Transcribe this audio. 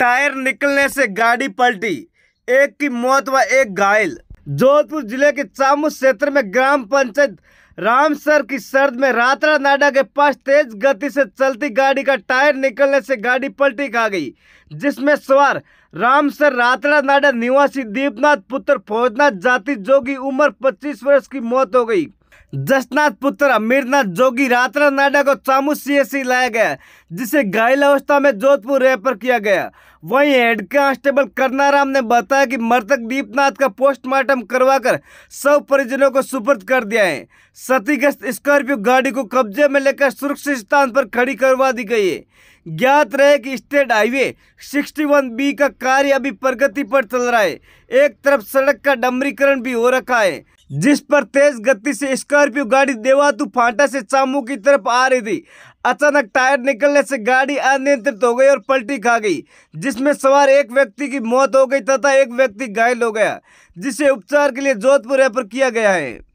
tyre निकलने से गाड़ी पलटी एक की मौत व एक घायल जोधपुर जिले के चामू क्षेत्र में ग्राम पंचायत रामसर की सर्द में रात्रा नाडा के पास तेज गति से चलती गाड़ी का टायर निकलने से गाड़ी पलटी खा गई जिसमें सवार रामसर रात्रा नाडा निवासी दीपनाथ पुत्र फौजनाथ जाति जोगी उम्र 25 वर्ष की मौत हो गई जसनाथ पुत्र अमीरनाथ जोगी रातरा नाडा को चामू सीएससी लाया गया जिसे घायल अवस्था में जोधपुर रेफर किया गया वहीं हेड कांस्टेबल करनाराम ने बताया कि मृतक दीपनाथ का पोस्टमार्टम करवाकर सब परिजनों को सुपुर्द कर दिया है क्षतिग्रस्त स्कॉर्पियो गाड़ी को कब्जे में लेकर सुरक्षित स्थान पर खड़ी करवा दी गई है ज्ञात रहे कि स्टेट हाईवे 61 बी का कार्य अभी प्रगति पर चल रहा है एक तरफ सड़क का डमरीकरण भी हो रखा है जिस पर तेज गति से स्कॉर्पियो गाड़ी देवातु फांटा से चामू की तरफ आ रही थी अचानक टायर निकलने से गाड़ी अनियंत्रित हो गई और पलटी खा गई जिसमें सवार एक व्यक्ति की मौत हो गई तथा एक व्यक्ति घायल हो गया जिसे उपचार के लिए जोधपुर रेफर किया गया है